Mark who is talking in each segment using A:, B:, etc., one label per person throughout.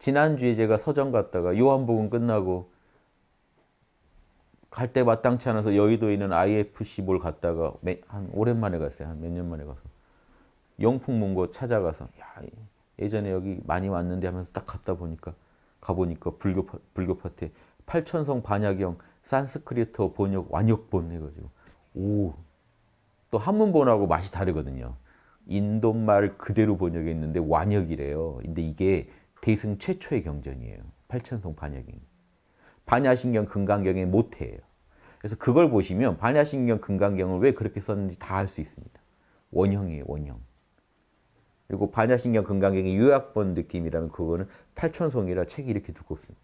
A: 지난주에 제가 서점 갔다가 요한복음 끝나고 갈 때 마땅치 않아서 여의도에 있는 IFC 몰 갔다가 한 오랜만에 갔어요. 한 몇 년 만에 가서. 영풍문고 찾아가서 야, 예전에 여기 많이 왔는데 하면서 딱 갔다 보니까 가보니까 불교, 불교 파트에 팔천성 반야경 산스크리트어 번역 완역본 해가지고 오또 한문본하고 맛이 다르거든요. 인도말 그대로 번역했는데 완역이래요. 근데 이게 대승 최초의 경전이에요. 팔천송 반야경. 반야신경 금강경의 모태예요. 그래서 그걸 보시면 반야신경 금강경을 왜 그렇게 썼는지 다 알 수 있습니다. 원형이에요, 원형. 그리고 반야신경 금강경의 요약본 느낌이라면 그거는 팔천송이라 책이 이렇게 두껍습니다.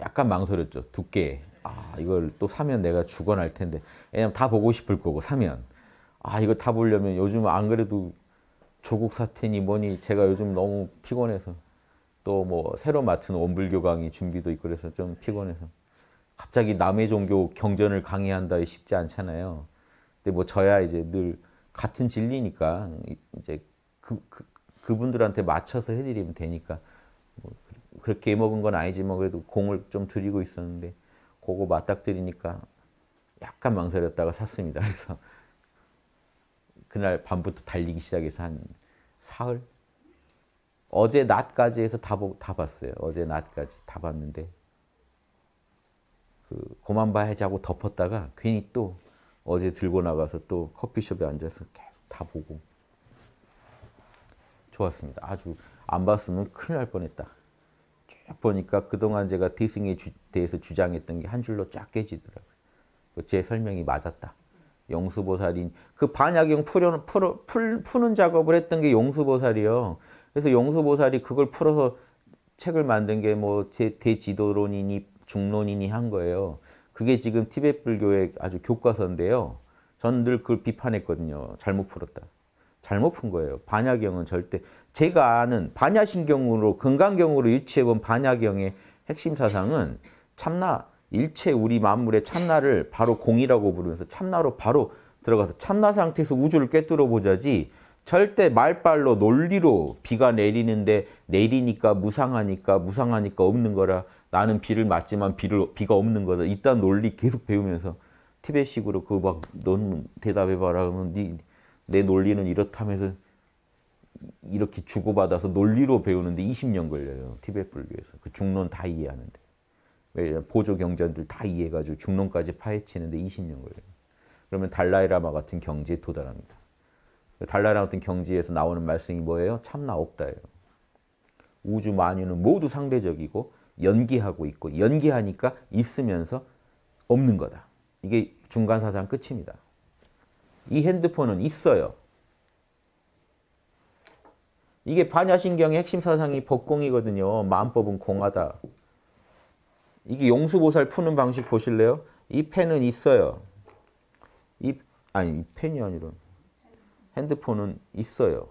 A: 약간 망설였죠. 두께. 아, 이걸 또 사면 내가 죽어날 텐데. 왜냐면 다 보고 싶을 거고, 사면. 아, 이거 다 보려면 요즘 안 그래도 조국 사태니 뭐니 제가 요즘 너무 피곤해서 또 뭐 새로 맡은 원불교 강의 준비도 있고 그래서 좀 피곤해서 갑자기 남의 종교 경전을 강의한다 쉽지 않잖아요. 근데 뭐 저야 이제 늘 같은 진리니까 이제 그, 그 그분들한테 맞춰서 해드리면 되니까 뭐 그렇게 해먹은 건 아니지만 그래도 공을 좀 드리고 있었는데 그거 맞닥뜨리니까 약간 망설였다가 샀습니다. 그래서 그날 밤부터 달리기 시작해서 한 사흘? 어제 낮까지 해서 다, 보, 다 봤어요. 어제 낮까지 다 봤는데 그 고만 봐야지 하고 덮었다가 괜히 또 어제 들고 나가서 또 커피숍에 앉아서 계속 다 보고 좋았습니다. 아주 안 봤으면 큰일 날 뻔했다. 쭉 보니까 그동안 제가 대승에 대해서 주장했던 게 한 줄로 쫙 깨지더라고요. 그 제 설명이 맞았다. 용수보살인 그반야경 풀어, 풀어, 풀, 푸는 작업을 했던 게 용수보살이요. 그래서 용수보살이 그걸 풀어서 책을 만든 게 뭐 대지도론이니 중론이니 한 거예요. 그게 지금 티벳 불교의 아주 교과서인데요. 저는 늘 그걸 비판했거든요. 잘못 풀었다. 잘못 푼 거예요. 반야경은 절대 제가 아는 반야신경으로 건강경으로 유치해본 반야경의 핵심 사상은 참나 일체 우리 만물의 참나를 바로 공이라고 부르면서 참나로 바로 들어가서 참나 상태에서 우주를 꿰뚫어 보자지 절대 말빨로 논리로 비가 내리는데 내리니까 무상하니까 무상하니까 없는 거라 나는 비를 맞지만 비를 비가 없는 거다 이딴 논리 계속 배우면서 티벳식으로 그 막 넌 대답해봐라 하면 네, 내 논리는 이렇다면서 이렇게 주고받아서 논리로 배우는데 20년 걸려요 티벳 불교에서 그 중론 다 이해하는데 보조 경전들 다 이해해가지고 중론까지 파헤치는데 20년 걸려요. 그러면 달라이라마 같은 경지에 도달합니다. 그 달라이라마 같은 경지에서 나오는 말씀이 뭐예요? 참나 없다예요. 우주 만유는 모두 상대적이고 연기하고 있고 연기하니까 있으면서 없는 거다. 이게 중간 사상 끝입니다. 이 핸드폰은 있어요. 이게 반야신경의 핵심 사상이 법공이거든요. 마음법은 공하다. 이게 용수보살 푸는 방식 보실래요? 이 펜은 있어요. 이 아니 이 펜이 아니라 핸드폰은 있어요.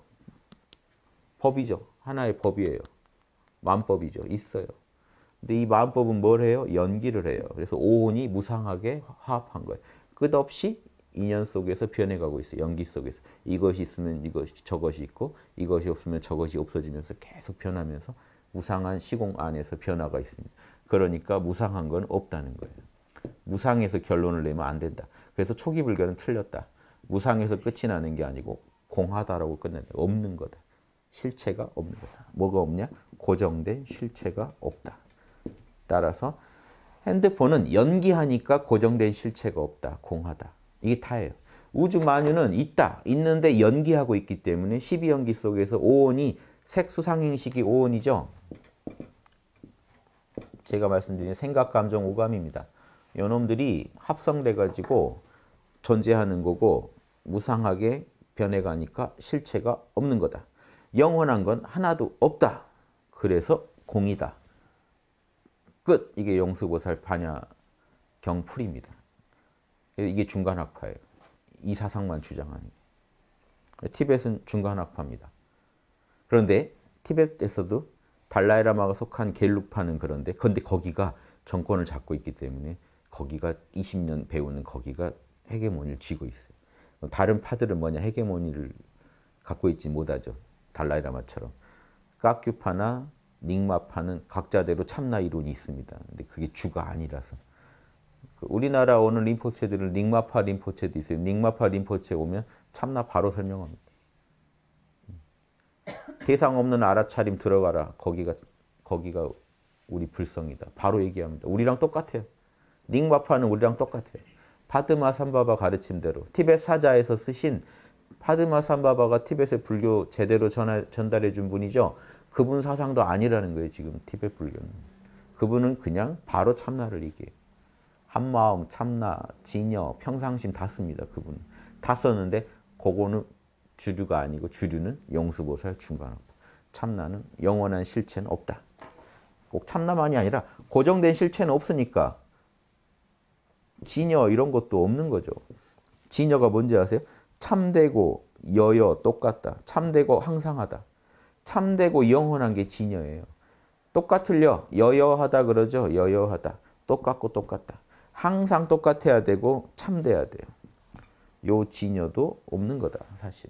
A: 법이죠. 하나의 법이에요. 만법이죠. 있어요. 근데 이 만법은 뭘 해요? 연기를 해요. 그래서 오온이 무상하게 화합한 거예요. 끝없이 인연 속에서 변해가고 있어요. 연기 속에서. 이것이 있으면 이것이 저것이 있고 이것이 없으면 저것이 없어지면서 계속 변하면서 무상한 시공 안에서 변화가 있습니다. 그러니까 무상한 건 없다는 거예요. 무상에서 결론을 내면 안 된다. 그래서 초기 불교는 틀렸다. 무상에서 끝이 나는 게 아니고 공하다라고 끝낸다. 없는 거다. 실체가 없는 거다. 뭐가 없냐? 고정된 실체가 없다. 따라서 핸드폰은 연기하니까 고정된 실체가 없다. 공하다. 이게 다예요. 우주 만유는 있다. 있는데 연기하고 있기 때문에 12연기 속에서 오온이 색수상행식이 오온이죠. 제가 말씀드린 생각, 감정, 오감입니다. 요놈들이 합성돼 가지고 존재하는 거고 무상하게 변해가니까 실체가 없는 거다. 영원한 건 하나도 없다. 그래서 공이다. 끝! 이게 용수보살 반야경 풀입니다. 이게 중간학파예요. 이 사상만 주장하는 티벳은 중간학파입니다. 그런데 티벳에서도 달라이라마가 속한 겔루파는 그런데 그런데 거기가 정권을 잡고 있기 때문에 거기가 20년 배우는 거기가 헤게모니를 쥐고 있어요. 다른 파들은 뭐냐 헤게모니를 갖고 있지 못하죠. 달라이라마처럼. 까큐파나 닉마파는 각자대로 참나 이론이 있습니다. 근데 그게 주가 아니라서. 그 우리나라 오는 림포체들은 닉마파 림포체도 있어요. 닉마파 림포체 오면 참나 바로 설명합니다. 대상 없는 알아차림 들어가라. 거기가 거기가 우리 불성이다. 바로 얘기합니다. 우리랑 똑같아요. 닉마파는 우리랑 똑같아요. 파드마 삼바바 가르침대로 티벳 사자에서 쓰신 파드마 삼바바가 티벳의 불교 제대로 전달해 준 분이죠. 그분 사상도 아니라는 거예요. 지금 티벳 불교는. 그분은 그냥 바로 참나를 얘기해요. 한마음, 참나, 진여, 평상심 다 씁니다. 그분. 다 썼는데 그거는 주류가 아니고 주류는 용수보살 중간업. 참나는 영원한 실체는 없다. 꼭 참나만이 아니라 고정된 실체는 없으니까 진여 이런 것도 없는 거죠. 진여가 뭔지 아세요? 참되고 여여 똑같다. 참되고 항상하다. 참되고 영원한 게 진여예요. 똑같으려 여여하다 그러죠. 여여하다. 똑같고 똑같다. 항상 똑같아야 되고 참돼야 돼요. 요 진여도 없는 거다 사실.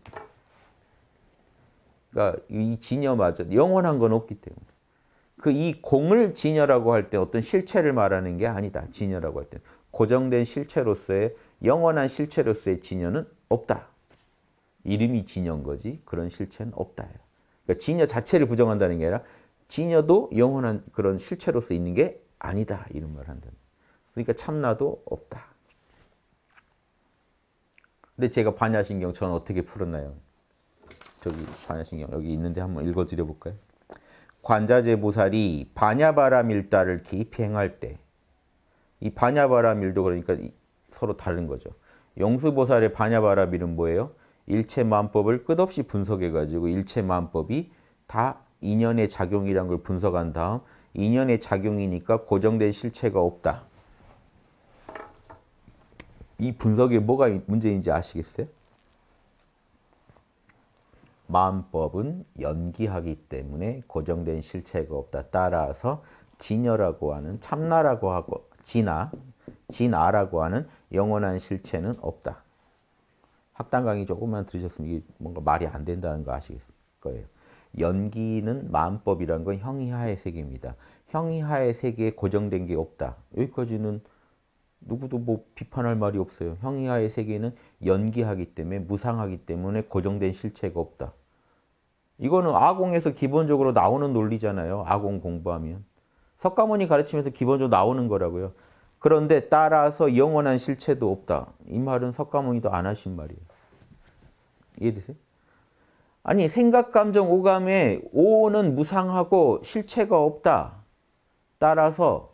A: 그러니까 이 진여마저 영원한 건 없기 때문에 그 이 공을 진여라고 할 때 어떤 실체를 말하는 게 아니다. 진여라고 할 때 고정된 실체로서의 영원한 실체로서의 진여는 없다. 이름이 진여인 거지 그런 실체는 없다. 그러니까 진여 자체를 부정한다는 게 아니라 진여도 영원한 그런 실체로서 있는 게 아니다. 이런 말 한다. 그러니까 참나도 없다. 근데 제가 반야신경 전 어떻게 풀었나요? 저기 반야신경 여기 있는데 한번 읽어드려 볼까요? 관자재보살이 반야바라밀다를 깊이 행할 때 이 반야바라밀도 그러니까 서로 다른 거죠. 용수보살의 반야바라밀은 뭐예요? 일체만법을 끝없이 분석해가지고 일체만법이 다 인연의 작용이란 걸 분석한 다음 인연의 작용이니까 고정된 실체가 없다. 이 분석에 뭐가 문제인지 아시겠어요? 마음법은 연기하기 때문에 고정된 실체가 없다. 따라서 진여라고 하는 참나라고 하고 진아, 진아라고 하는 영원한 실체는 없다. 학당 강의 조금만 들으셨으면 이게 뭔가 말이 안 된다는 거 아시겠을 거예요. 연기는 마음법이라건 형이하의 세계입니다. 형이하의 세계에 고정된 게 없다. 여기까지는 누구도 뭐 비판할 말이 없어요. 형이하의 세계는 연기하기 때문에 무상하기 때문에 고정된 실체가 없다. 이거는 아공에서 기본적으로 나오는 논리잖아요. 아공 공부하면. 석가모니 가르치면서 기본적으로 나오는 거라고요. 그런데 따라서 영원한 실체도 없다. 이 말은 석가모니도 안 하신 말이에요. 이해되세요? 아니 생각, 감정, 오감의 오는 무상하고 실체가 없다. 따라서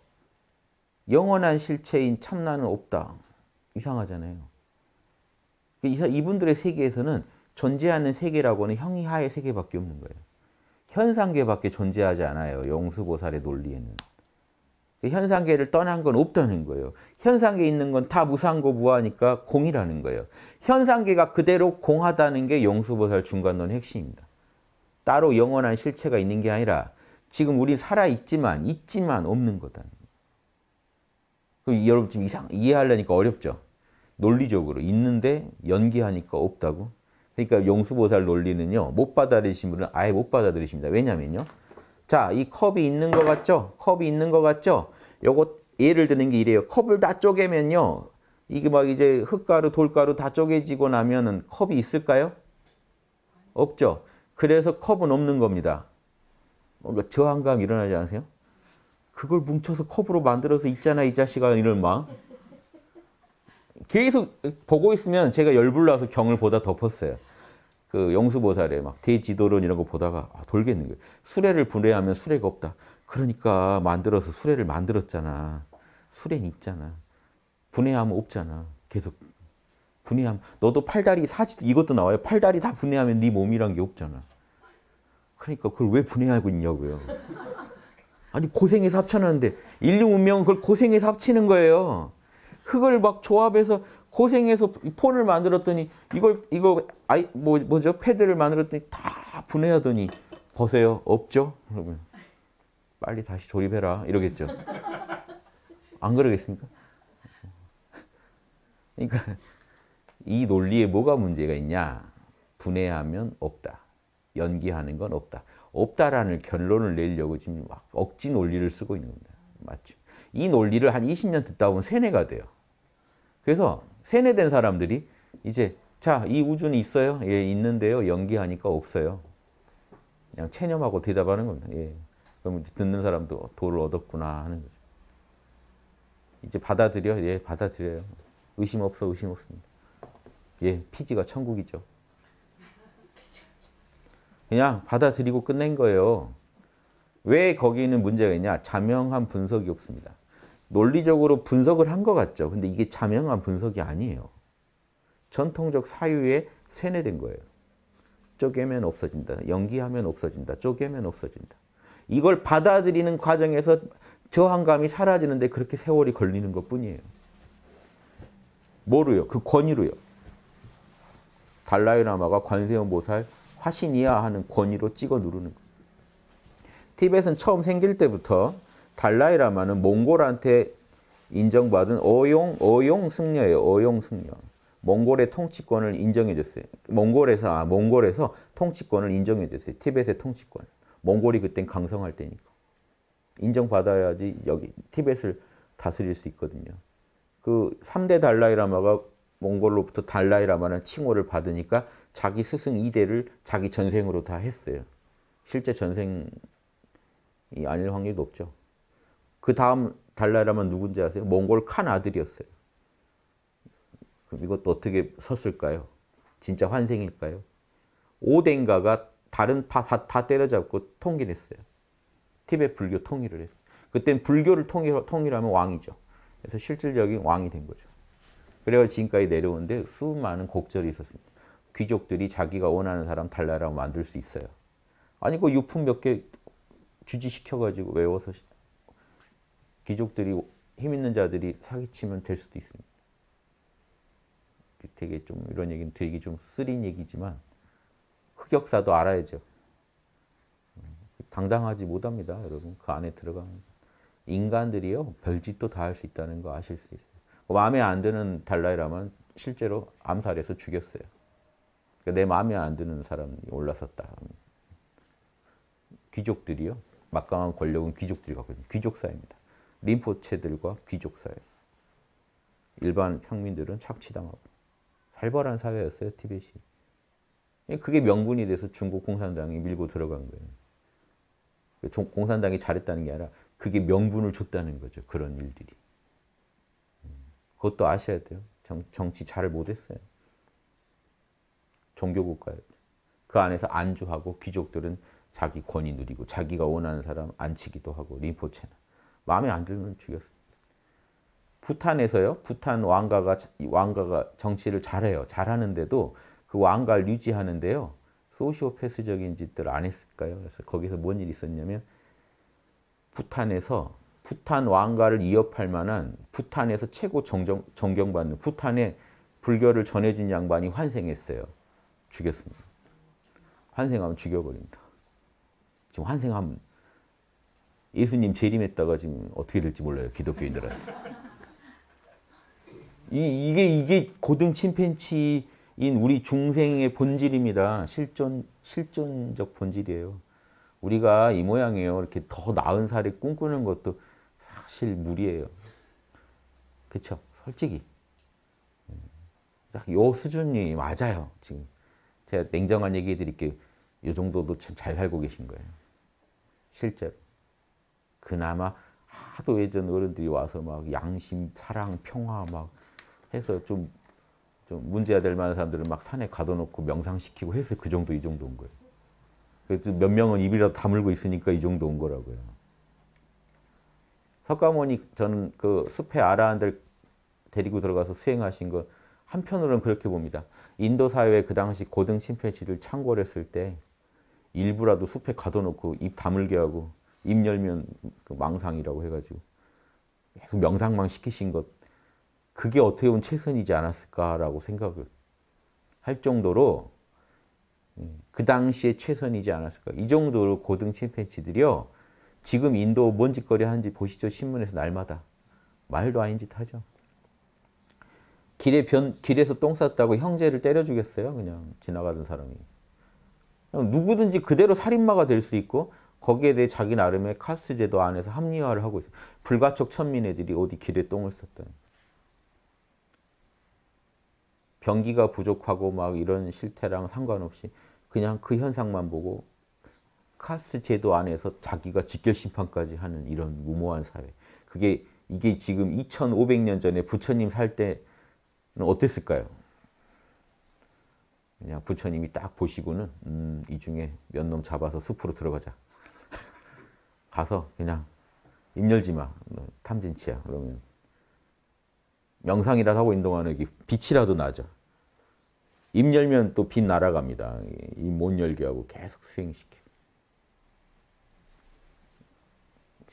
A: 영원한 실체인 참나는 없다. 이상하잖아요. 그 이분들의 세계에서는 존재하는 세계라고는 형이하의 세계밖에 없는 거예요. 현상계밖에 존재하지 않아요. 영수보살의 논리에는. 그 현상계를 떠난 건 없다는 거예요. 현상계 있는 건 다 무상고 무하니까 공이라는 거예요. 현상계가 그대로 공하다는 게 영수보살 중간론 핵심입니다. 따로 영원한 실체가 있는 게 아니라 지금 우리 살아있지만 있지만 없는 거다. 여러분 지금 이상, 이해하려니까 어렵죠. 논리적으로 있는데 연기하니까 없다고. 그러니까 용수보살 논리는요. 못 받아들이신 분은 아예 못 받아들이십니다. 왜냐면요. 자, 이 컵이 있는 것 같죠? 컵이 있는 것 같죠? 요거 예를 드는 게 이래요. 컵을 다 쪼개면요. 이게 막 이제 흙가루, 돌가루 다 쪼개지고 나면은 컵이 있을까요? 없죠. 그래서 컵은 없는 겁니다. 뭔가 저항감 일어나지 않으세요? 그걸 뭉쳐서 컵으로 만들어서 있잖아 이 자식아 이런 막 계속 보고 있으면 제가 열불나서 경을 보다 덮었어요. 그영수보살에막 대지도론 이런 거 보다가 아, 돌겠는 거예요. 수레를 분해하면 수레가 없다. 그러니까 만들어서 수레를 만들었잖아. 수레는 있잖아. 분해하면 없잖아. 계속 분해하면 너도 팔다리 사지도 이것도 나와요. 팔다리 다 분해하면 네 몸이란 게 없잖아. 그러니까 그걸 왜 분해하고 있냐고요. 아니 고생해서 합쳐놨는데 인류 문명은 그걸 고생해서 합치는 거예요. 흙을 막 조합해서 고생해서 폰을 만들었더니 이걸 이거 아이 뭐 뭐죠 패드를 만들었더니 다 분해하더니 보세요 없죠 그러면 빨리 다시 조립해라 이러겠죠 안 그러겠습니까? 그러니까 이 논리에 뭐가 문제가 있냐 분해하면 없다 연기하는 건 없다 없다라는 결론을 내려고 지금 막 억지 논리를 쓰고 있는 겁니다. 맞죠? 이 논리를 한 20년 듣다 보면 세뇌가 돼요. 그래서 세뇌된 사람들이 이제 자, 이 우주는 있어요? 예, 있는데요. 연기하니까 없어요. 그냥 체념하고 대답하는 겁니다. 예. 그럼 듣는 사람도 도를 얻었구나 하는 거죠. 이제 받아들여? 예, 받아들여요. 의심 없어, 의심 없습니다. 예, 피지가 천국이죠. 그냥 받아들이고 끝낸 거예요. 왜 거기는 문제가 있냐? 자명한 분석이 없습니다. 논리적으로 분석을 한 것 같죠. 근데 이게 자명한 분석이 아니에요. 전통적 사유에 세뇌된 거예요. 쪼개면 없어진다. 연기하면 없어진다. 쪼개면 없어진다. 이걸 받아들이는 과정에서 저항감이 사라지는데 그렇게 세월이 걸리는 것뿐이에요. 뭐로요? 그 권위로요. 달라이라마가 관세음보살 화신이야 하는 권위로 찍어 누르는 거예요. 티벳은 처음 생길 때부터 달라이라마는 몽골한테 인정받은 어용 어용 승려예요. 어용 승려. 몽골의 통치권을 인정해줬어요. 몽골에서 아, 몽골에서 통치권을 인정해줬어요. 티벳의 통치권. 몽골이 그땐 강성할 때니까 인정받아야지 여기 티벳을 다스릴 수 있거든요. 그 3대 달라이라마가 몽골로부터 달라이라마는 칭호를 받으니까 자기 스승 이대를 자기 전생으로 다 했어요. 실제 전생이 아닐 확률이 높죠. 그 다음 달라이라마 누군지 아세요? 몽골 칸 아들이었어요. 그럼 이것도 어떻게 섰을까요? 진짜 환생일까요? 오덴가가 다른 파다 다 때려잡고 통일했어요. 티벳 불교 통일을 했어요. 그땐 불교를 통일, 통일하면 왕이죠. 그래서 실질적인 왕이 된 거죠. 그래서 지금까지 내려오는데 수많은 곡절이 있었습니다. 귀족들이 자기가 원하는 사람 달라라고 만들 수 있어요. 아니 그 유품 몇 개 주지시켜가지고 외워서 귀족들이 힘 있는 자들이 사기치면 될 수도 있습니다. 되게 좀 이런 얘기는 드리좀 쓰린 얘기지만 흑역사도 알아야죠. 당당하지 못합니다. 여러분 그 안에 들어가면 인간들이요 별짓도 다 할 수 있다는 거 아실 수 있어요. 마음에 안 드는 달라이라면 실제로 암살해서 죽였어요. 그러니까 내 마음에 안 드는 사람이 올라섰다. 귀족들이요. 막강한 권력은 귀족들이 갖거든요. 귀족사입니다. 림포체들과 귀족사예요. 일반 평민들은 착취당하고 살벌한 사회였어요. 티벳이. 그게 명분이 돼서 중국 공산당이 밀고 들어간 거예요. 공산당이 잘했다는 게 아니라 그게 명분을 줬다는 거죠. 그런 일들이. 그것도 아셔야 돼요. 정, 치잘 못했어요. 종교국가였죠. 그 안에서 안주하고 귀족들은 자기 권위 누리고 자기가 원하는 사람 안치기도 하고 림포체나 마음에 안 들면 죽였어요. 부탄에서요. 부탄 왕가가 왕가가 정치를 잘해요. 잘하는데도 그 왕가를 유지하는데요. 소시오패스적인 짓들 안 했을까요? 그래서 거기서 뭔 일이 있었냐면 부탄에서 부탄 왕가를 이협할 만한 부탄에서 최고 정정, 존경받는 부탄의 불교를 전해준 양반이 환생했어요. 죽였습니다. 환생하면 죽여버립니다. 지금 환생하면 예수님 재림했다가 지금 어떻게 될지 몰라요. 기독교인들한테. 이, 게 이게 고등 침팬치인 우리 중생의 본질입니다. 실존, 실존적 본질이에요. 우리가 이 모양이에요. 이렇게 더 나은 살이 꿈꾸는 것도 사실 무리예요. 그쵸? 솔직히. 음. 딱요 수준이 맞아요. 지금 제가 냉정한 얘기 드릴게요. 요 정도도 참 잘 살고 계신 거예요. 실제로. 그나마 하도 예전 어른들이 와서 막 양심, 사랑, 평화 막 해서 좀, 좀 문제가 될 만한 사람들을 막 산에 가둬놓고 명상시키고 해서 그 정도 이 정도인 거예요. 그래서 몇 명은 입이라도 다물고 있으니까 이 정도 온 거라고요. 석가모니 전그 숲의 아라한들 데리고 들어가서 수행하신 것 한편으로는 그렇게 봅니다. 인도 사회에 그 당시 고등 심폐지를 창궐했을 때 일부라도 숲에 가둬놓고 입 다물게 하고 입 열면 그 망상이라고 해가지고 계속 명상만 시키신 것 그게 어떻게 보면 최선이지 않았을까라고 생각을 할 정도로 예, 그 당시에 최선이지 않았을까 이 정도로 고등 침팬지들이요 지금 인도 뭔 짓거리 하는지 보시죠. 신문에서 날마다. 말도 아닌 짓 하죠. 길에 변, 길에서 똥 쌌다고 형제를 때려 주겠어요? 그냥 지나가던 사람이. 그냥 누구든지 그대로 살인마가 될 수 있고 거기에 대해 자기 나름의 카스 제도 안에서 합리화를 하고 있어요. 불가촉 천민 애들이 어디 길에 똥을 쌌다. 변기가 부족하고 막 이런 실태랑 상관없이 그냥 그 현상만 보고 카스트 제도 안에서 자기가 직결 심판까지 하는 이런 무모한 사회. 그게 이게 지금 2500년 전에 부처님 살 때는 어땠을까요? 그냥 부처님이 딱 보시고는 음, 이 중에 몇 놈 잡아서 숲으로 들어가자. 가서 그냥 입 열지 마. 뭐, 탐진치야. 그러면 명상이라도 하고 있는 동안에 빛이라도 나죠. 입 열면 또 빛 날아갑니다. 입 못 열게 하고 계속 수행시켜.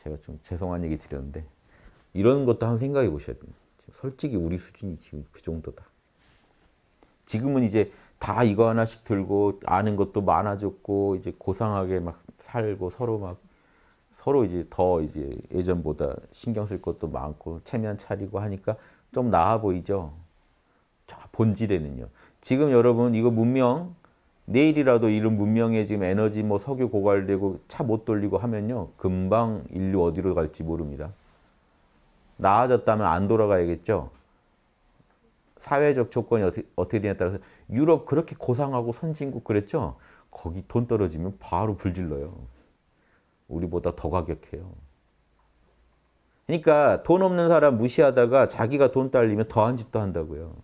A: 제가 좀 죄송한 얘기 드렸는데 이런 것도 한번 생각해 보셔야 됩니다. 솔직히 우리 수준이 지금 그 정도다. 지금은 이제 다 이거 하나씩 들고 아는 것도 많아졌고 이제 고상하게 막 살고 서로 막 서로 이제 더 이제 예전보다 신경 쓸 것도 많고 체면 차리고 하니까 좀 나아 보이죠. 본질에는요. 지금 여러분 이거 문명 내일이라도 이런 문명에 지금 에너지 뭐 석유 고갈되고 차 못 돌리고 하면요. 금방 인류 어디로 갈지 모릅니다. 나아졌다면 안 돌아가야겠죠. 사회적 조건이 어떻게, 어떻게 되냐에 따라서 유럽 그렇게 고상하고 선진국 그랬죠. 거기 돈 떨어지면 바로 불질러요. 우리보다 더 가격해요. 그러니까 돈 없는 사람 무시하다가 자기가 돈 딸리면 더한 짓도 한다고요.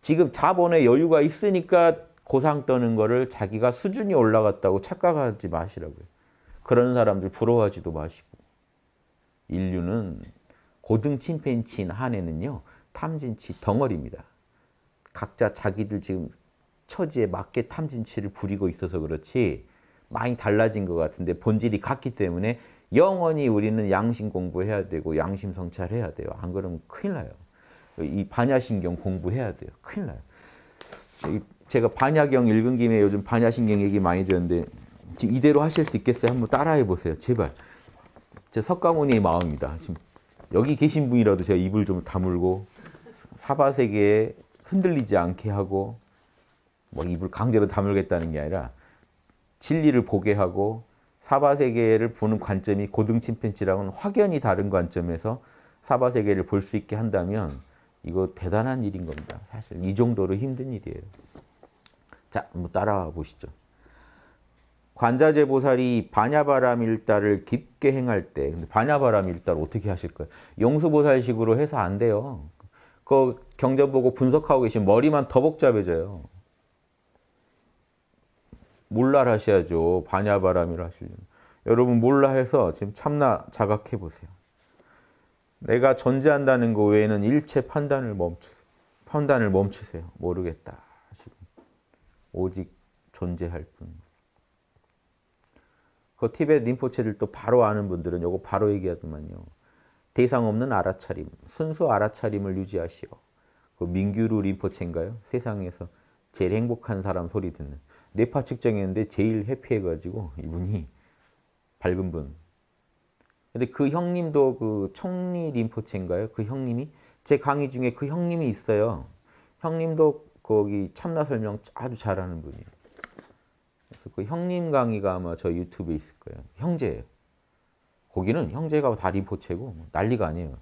A: 지금 자본에 여유가 있으니까 고상 떠는 거를 자기가 수준이 올라갔다고 착각하지 마시라고요. 그런 사람들 부러워하지도 마시고. 인류는 고등 침팬치인 한에는요. 탐진치 덩어리입니다. 각자 자기들 지금 처지에 맞게 탐진치를 부리고 있어서 그렇지 많이 달라진 것 같은데 본질이 같기 때문에 영원히 우리는 양심 공부해야 되고 양심 성찰해야 돼요. 안 그러면 큰일 나요. 이 반야신경 공부해야 돼요. 큰일 나요. 제가 반야경 읽은 김에 요즘 반야신경 얘기 많이 드는데 지금 이대로 하실 수 있겠어요? 한번 따라해 보세요. 제발. 제 석가모니의 마음입니다. 지금 여기 계신 분이라도 제가 입을 좀 다물고 사바세계에 흔들리지 않게 하고 뭐 입을 강제로 다물겠다는 게 아니라 진리를 보게 하고 사바세계를 보는 관점이 고등 침팬지랑은 확연히 다른 관점에서 사바세계를 볼 수 있게 한다면 이거 대단한 일인 겁니다. 사실 이 정도로 힘든 일이에요. 자, 한번 따라와 보시죠. 관자재보살이 반야바람 일달을 깊게 행할 때 근데 반야바람 일달 어떻게 하실 거예요? 용수보살식으로 해서 안 돼요. 그 경전 보고 분석하고 계신 머리만 더 복잡해져요. 몰라 하셔야죠. 반야바람이라 하시려면. 여러분 몰라 해서 지금 참나 자각해 보세요. 내가 존재한다는 것 외에는 일체 판단을 멈추 판단을 멈추세요. 모르겠다. 오직 존재할 뿐. 그 티벳 림포체들도 바로 아는 분들은 요거 바로 얘기하더만요. 대상 없는 알아차림, 순수 알아차림을 유지하시오. 그 민규루 림포체인가요? 세상에서 제일 행복한 사람 소리 듣는. 뇌파 측정했는데 제일 해피해가지고 이분이 밝은 분. 근데 그 형님도 그 총리 림포체인가요? 그 형님이? 제 강의 중에 그 형님이 있어요. 형님도 거기 참나 설명 아주 잘하는 분이에요. 그래서 그 형님 강의가 아마 저 유튜브에 있을 거예요. 형제예요. 거기는 형제가 다 리포체고 뭐 난리가 아니에요.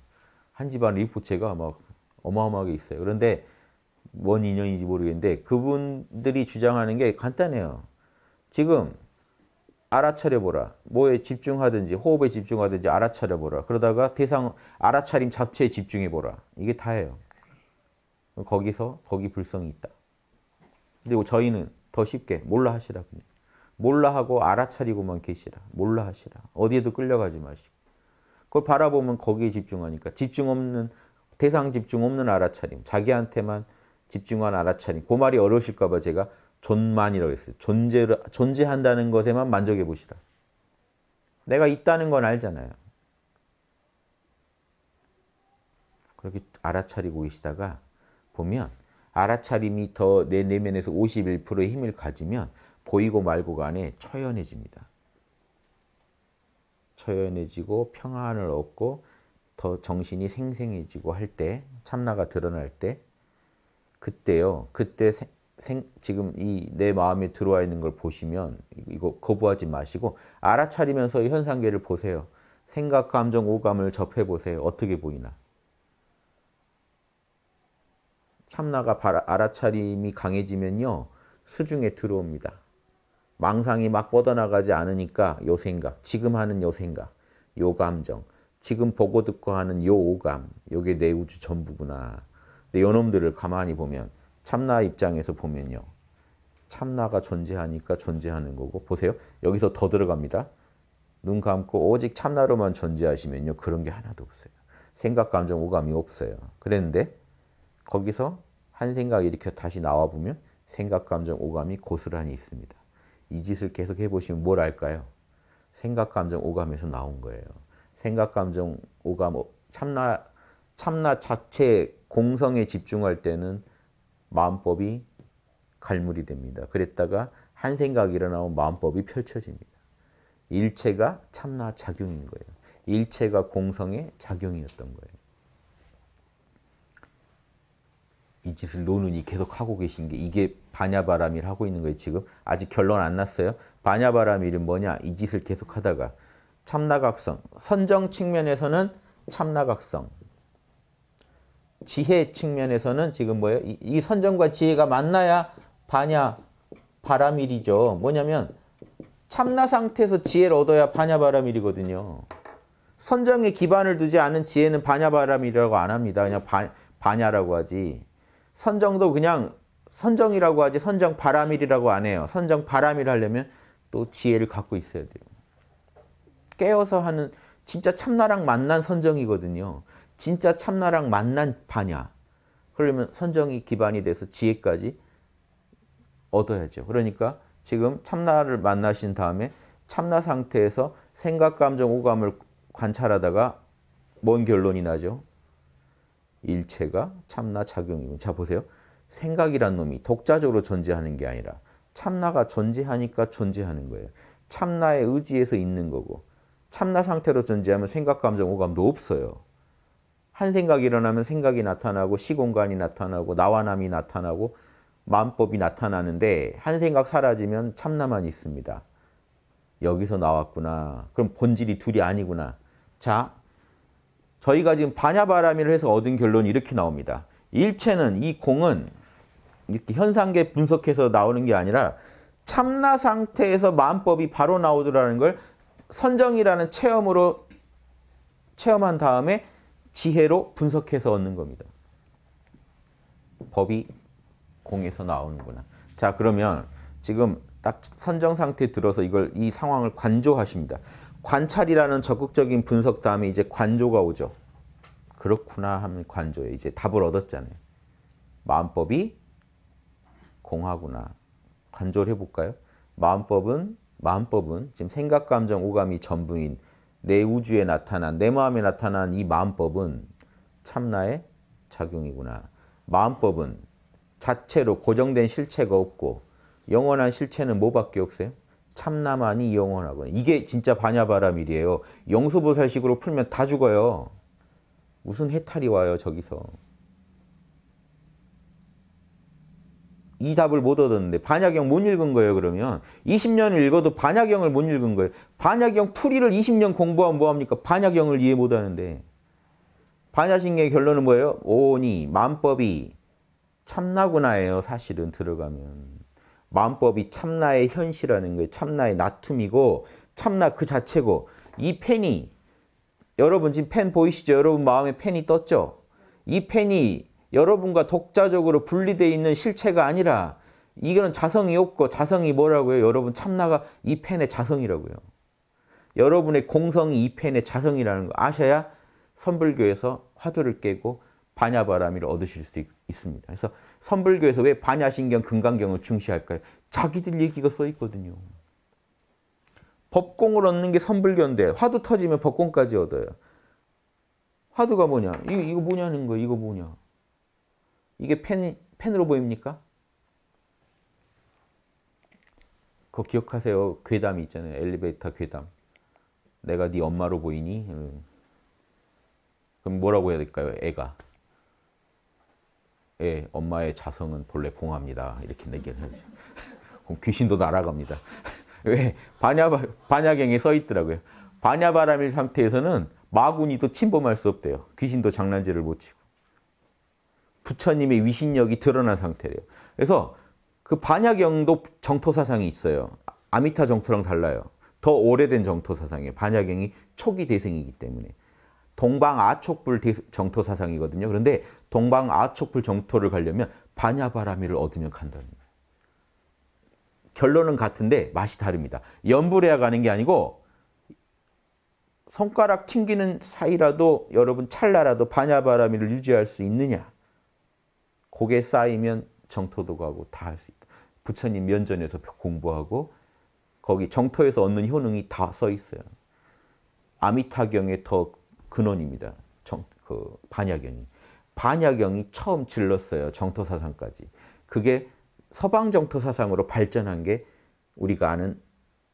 A: 한 집안 리포체가 막 어마어마하게 있어요. 그런데 뭔 인연인지 모르겠는데 그분들이 주장하는 게 간단해요. 지금 알아차려보라. 뭐에 집중하든지 호흡에 집중하든지 알아차려보라. 그러다가 세상 알아차림 자체에 집중해보라. 이게 다예요. 거기서 거기 불성이 있다. 그리고 저희는 더 쉽게 몰라 하시라 그냥. 몰라 하고 알아차리고만 계시라. 몰라 하시라. 어디에도 끌려가지 마시고. 그걸 바라보면 거기에 집중하니까 집중 없는 대상 집중 없는 알아차림. 자기한테만 집중한 알아차림. 그 말이 어려우실까 봐 제가 존만이라고 했어요. 존재를 존재한다는 것에만 만족해 보시라. 내가 있다는 건 알잖아요. 그렇게 알아차리고 계시다가 보면 알아차림이 더 내 내면에서 51%의 힘을 가지면 보이고 말고 간에 처연해집니다. 처연해지고 평안을 얻고 더 정신이 생생해지고 할 때 참나가 드러날 때 그때요. 그때 생, 생, 지금 이 내 마음에 들어와 있는 걸 보시면 이거 거부하지 마시고 알아차리면서 현상계를 보세요. 생각, 감정, 오감을 접해 보세요. 어떻게 보이나. 참나가 알아차림이 강해지면요. 수중에 들어옵니다. 망상이 막 뻗어나가지 않으니까 요 생각, 지금 하는 요 생각, 요 감정, 지금 보고 듣고 하는 요 오감, 요게 내 우주 전부구나. 근데 요놈들을 가만히 보면 참나 입장에서 보면요. 참나가 존재하니까 존재하는 거고 보세요. 여기서 더 들어갑니다. 눈 감고 오직 참나로만 존재하시면요. 그런 게 하나도 없어요. 생각, 감정, 오감이 없어요. 그랬는데 거기서 한 생각 일으켜 다시 나와보면 생각, 감정, 오감이 고스란히 있습니다. 이 짓을 계속 해보시면 뭘 알까요? 생각, 감정, 오감에서 나온 거예요. 생각, 감정, 오감, 어, 참나, 참나 자체 공성에 집중할 때는 마음법이 갈물이 됩니다. 그랬다가 한생각 일어나면 마음법이 펼쳐집니다. 일체가 참나 작용인 거예요. 일체가 공성의 작용이었던 거예요. 이 짓을 노는이 계속 하고 계신 게 이게 반야바람일 하고 있는 거예요 지금 아직 결론 안 났어요 반야바람일은 뭐냐 이 짓을 계속 하다가 참나각성 선정 측면에서는 참나각성 지혜 측면에서는 지금 뭐예요 이, 이 선정과 지혜가 만나야 반야 바람일이죠 뭐냐면 참나 상태에서 지혜를 얻어야 반야바람일이거든요 선정에 기반을 두지 않은 지혜는 반야바람일이라고 안 합니다 그냥 바, 반야라고 하지 선정도 그냥 선정이라고 하지 선정 바람일이라고 안 해요. 선정 바람일 하려면 또 지혜를 갖고 있어야 돼요. 깨어서 하는 진짜 참나랑 만난 선정이거든요. 진짜 참나랑 만난 반야. 그러려면 선정이 기반이 돼서 지혜까지 얻어야죠. 그러니까 지금 참나를 만나신 다음에 참나 상태에서 생각, 감정, 오감을 관찰하다가 뭔 결론이 나죠? 일체가 참나 작용이고 자 보세요. 생각이란 놈이 독자적으로 존재하는 게 아니라 참나가 존재하니까 존재하는 거예요. 참나의 의지에서 있는 거고 참나 상태로 존재하면 생각, 감정, 오감도 없어요. 한 생각이 일어나면 생각이 나타나고 시공간이 나타나고 나와 남이 나타나고 마음법이 나타나는데 한 생각 사라지면 참나만 있습니다. 여기서 나왔구나. 그럼 본질이 둘이 아니구나. 자, 저희가 지금 반야바라밀을 해서 얻은 결론이 이렇게 나옵니다. 일체는 이 공은 이렇게 현상계 분석해서 나오는 게 아니라 참나 상태에서 마음법이 바로 나오더라는 걸 선정이라는 체험으로 체험한 다음에 지혜로 분석해서 얻는 겁니다. 법이 공에서 나오는구나. 자 그러면 지금 딱 선정 상태 들어서 이걸 이 상황을 관조하십니다. 관찰이라는 적극적인 분석 다음에 이제 관조가 오죠. 그렇구나 하면 관조에 이제 답을 얻었잖아요. 마음법이 공하구나. 관조를 해볼까요? 마음법은 마음법은 지금 생각, 감정, 오감이 전부인 내 우주에 나타난 내 마음에 나타난 이 마음법은 참나의 작용이구나. 마음법은 자체로 고정된 실체가 없고 영원한 실체는 뭐밖에 없어요? 참나만이 영원하거나 이게 진짜 반야바라밀이에요. 영수보살식으로 풀면 다 죽어요. 무슨 해탈이 와요 저기서. 이 답을 못 얻었는데 반야경 못 읽은 거예요 그러면 2 0년 읽어도 반야경을 못 읽은 거예요 반야경 풀이를 20년 공부하면 뭐합니까 반야경을 이해 못하는데 반야신경의 결론은 뭐예요 오니 만법이 참나구나예요 사실은 들어가면 마음법이 참나의 현시라는 거예요. 참나의 나툼이고 참나 그 자체고 이 펜이 여러분 지금 펜 보이시죠? 여러분 마음에 펜이 떴죠? 이 펜이 여러분과 독자적으로 분리되어 있는 실체가 아니라 이거는 자성이 없고 자성이 뭐라고요? 여러분 참나가 이 펜의 자성이라고요. 여러분의 공성이 이 펜의 자성이라는 거 아셔야 선불교에서 화두를 깨고 반야바라미를 얻으실 수 있, 있습니다. 그래서 선불교에서 왜 반야신경, 금강경을 중시할까요? 자기들 얘기가 써 있거든요. 법공을 얻는 게 선불교인데 화두 터지면 법공까지 얻어요. 화두가 뭐냐? 이거, 이거 뭐냐는 거 이거 뭐냐? 이게 펜, 펜으로 보입니까? 그거 기억하세요. 괴담이 있잖아요. 엘리베이터 괴담. 내가 네 엄마로 보이니? 음. 그럼 뭐라고 해야 될까요? 애가. 예, 엄마의 자성은 본래 봉합니다. 이렇게 얘기를 하죠. 그럼 귀신도 날아갑니다. 왜? 반야, 반야경에 써 있더라고요. 반야바람일 상태에서는 마군이도 침범할 수 없대요. 귀신도 장난질을 못 치고. 부처님의 위신력이 드러난 상태래요. 그래서 그 반야경도 정토 사상이 있어요. 아미타 정토랑 달라요. 더 오래된 정토 사상이에요. 반야경이 초기 대생이기 때문에. 동방아촉불 정토 사상이거든요. 그런데 동방아촉불 정토를 가려면 반야바라밀을 얻으면 간다는 거예요. 결론은 같은데 맛이 다릅니다. 연불해야 가는 게 아니고 손가락 튕기는 사이라도 여러분 찰나라도 반야바라밀을 유지할 수 있느냐. 고개 쌓이면 정토도 가고 다 할 수 있다. 부처님 면전에서 공부하고 거기 정토에서 얻는 효능이 다 써 있어요. 아미타경에 더 근원입니다. 정, 그 반야경이. 반야경이 처음 질렀어요. 정토 사상까지. 그게 서방 정토 사상으로 발전한 게 우리가 아는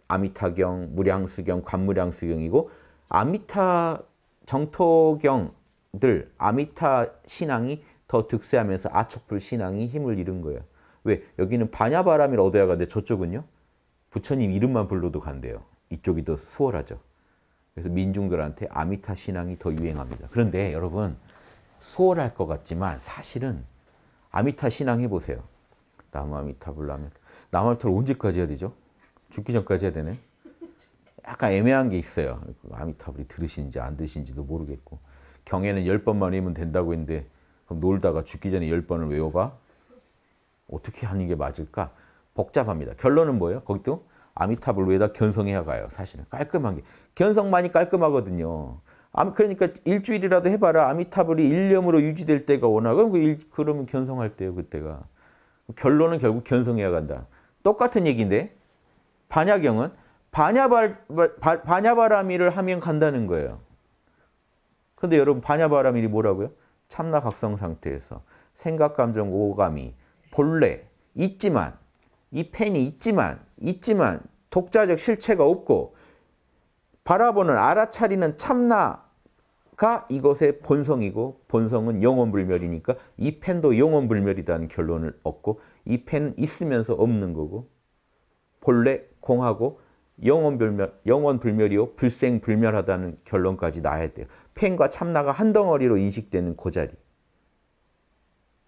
A: 아미타경, 무량수경, 관무량수경이고 아미타 정토경들, 아미타 신앙이 더 득세하면서 아촉불 신앙이 힘을 잃은 거예요. 왜? 여기는 반야바람을 얻어야 가는데 저쪽은요? 부처님 이름만 불러도 간대요. 이쪽이 더 수월하죠. 그래서 민중들한테 아미타 신앙이 더 유행합니다. 그런데 여러분 수월할 것 같지만 사실은 아미타 신앙 해보세요. 남아미타 불라면 남아미타 언제까지 해야 되죠? 죽기 전까지 해야 되네. 약간 애매한 게 있어요. 그 아미타불이 들으신지 안 들으신지도 모르겠고 경에는 1번만 외면 된다고 했는데 그럼 놀다가 죽기 전에 1번을 외워봐? 어떻게 하는 게 맞을까? 복잡합니다. 결론은 뭐예요? 거기도 아미타불 로에다 견성해야 가요. 사실은 깔끔한 게. 견성만이 깔끔하거든요. 그러니까 일주일이라도 해봐라. 아미타불 일념으로 유지될 때가 워낙 그 그러면 견성할 때요 그때가. 결론은 결국 견성해야 간다. 똑같은 얘기인데 반야경은 반야발, 반야바라미를 하면 간다는 거예요. 근데 여러분 반야바라밀이 뭐라고요? 참나 각성 상태에서 생각, 감정, 오감이 본래 있지만 이 펜이 있지만 있지만 독자적 실체가 없고 바라보는 알아차리는 참나가 이것의 본성이고 본성은 영혼불멸이니까 이 펜도 영혼불멸이라는 결론을 얻고 이 펜은 있으면서 없는 거고 본래 공하고 영원불멸, 영원불멸이요 불생불멸하다는 결론까지 나야 돼요. 펜과 참나가 한 덩어리로 인식되는 그 자리.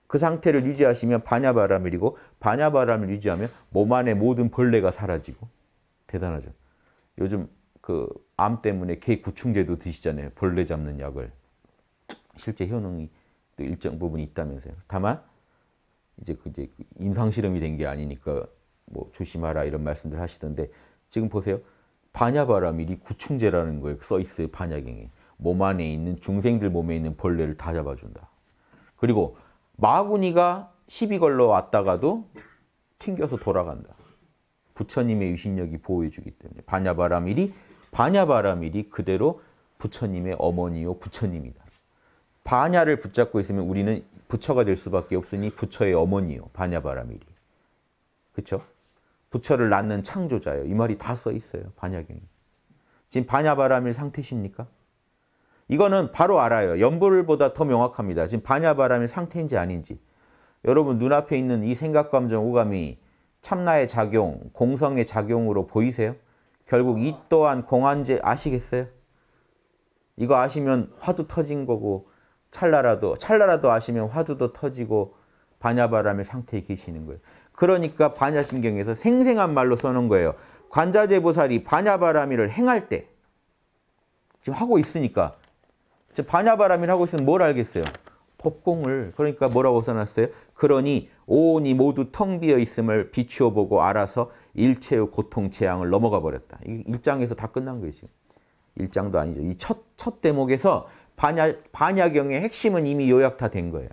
A: 그 상태를 유지하시면 반야바라밀이고 반야바람을 유지하면 몸 안에 모든 벌레가 사라지고 대단하죠. 요즘 그 암 때문에 개 구충제도 드시잖아요. 벌레 잡는 약을. 실제 효능이 또 일정 부분 있다면서요. 다만 이제 그제 그 임상 실험이 된 게 아니니까 뭐 조심하라 이런 말씀들 하시던데 지금 보세요. 반야바람일이 구충제라는 거에 써 있어요. 반야경이. 몸 안에 있는 중생들 몸에 있는 벌레를 다 잡아준다. 그리고 마구니가 시비 걸러 왔다가도 튕겨서 돌아간다. 부처님의 유신력이 보호해주기 때문에 반야바라밀이 반야바라밀이 그대로 부처님의 어머니요 부처님이다. 반야를 붙잡고 있으면 우리는 부처가 될 수밖에 없으니 부처의 어머니요 반야바라밀이. 그렇죠? 부처를 낳는 창조자예요. 이 말이 다 써 있어요. 반야경 지금 반야바라밀 상태십니까? 이거는 바로 알아요. 연불보다 더 명확합니다. 지금 반야바람의 상태인지 아닌지. 여러분 눈앞에 있는 이 생각, 감정, 오감이 참나의 작용, 공성의 작용으로 보이세요? 결국 이 또한 공안제 아시겠어요? 이거 아시면 화두 터진 거고 찰나라도 찰나라도 아시면 화두도 터지고 반야바람의 상태에 계시는 거예요. 그러니까 반야신경에서 생생한 말로 써놓은 거예요. 관자재보살이 반야바람이를 행할 때 지금 하고 있으니까 반야바람이라 고했으면뭘 알겠어요? 법공을 그러니까 뭐라고 써놨어요? 그러니 오온이 모두 텅 비어 있음을 비추어 보고 알아서 일체의 고통 재앙을 넘어가 버렸다. 일장에서다 끝난 거예요 지금. 일장도 아니죠. 이 첫 첫 대목에서 반야 반야경의 핵심은 이미 요약 다 된 거예요.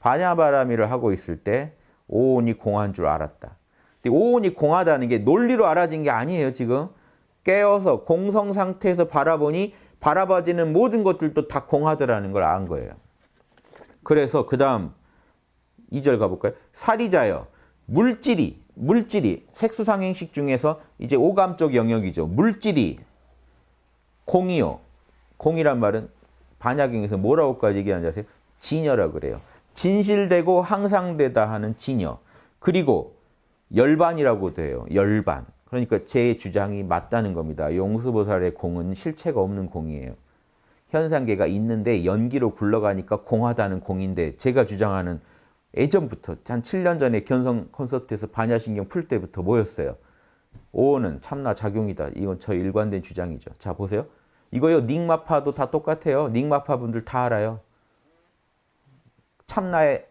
A: 반야바람이를 하고 있을 때 오온이 공한 줄 알았다. 근데 오온이 공하다는 게 논리로 알아진 게 아니에요 지금. 깨어서 공성 상태에서 바라보니 바라봐지는 모든 것들도 다 공하더라는 걸 안 거예요. 그래서 그 다음 2절 가볼까요? 사리자여 물질이 물질이 색수상행식 중에서 이제 오감적 영역이죠. 물질이 공이요. 공이란 말은 반야경에서 뭐라고까지 얘기하는지 아세요? 진여라 그래요. 진실되고 항상되다 하는 진여. 그리고 열반이라고 돼요. 열반. 그러니까 제 주장이 맞다는 겁니다. 용수보살의 공은 실체가 없는 공이에요. 현상계가 있는데 연기로 굴러가니까 공하다는 공인데 제가 주장하는 예전부터 한 7년 전에 견성 콘서트에서 반야신경 풀 때부터 뭐였어요? 오는 참나 작용이다. 이건 저 일관된 주장이죠. 자 보세요. 이거요 닉마파도 다 똑같아요. 닉마파 분들 다 알아요. 참나의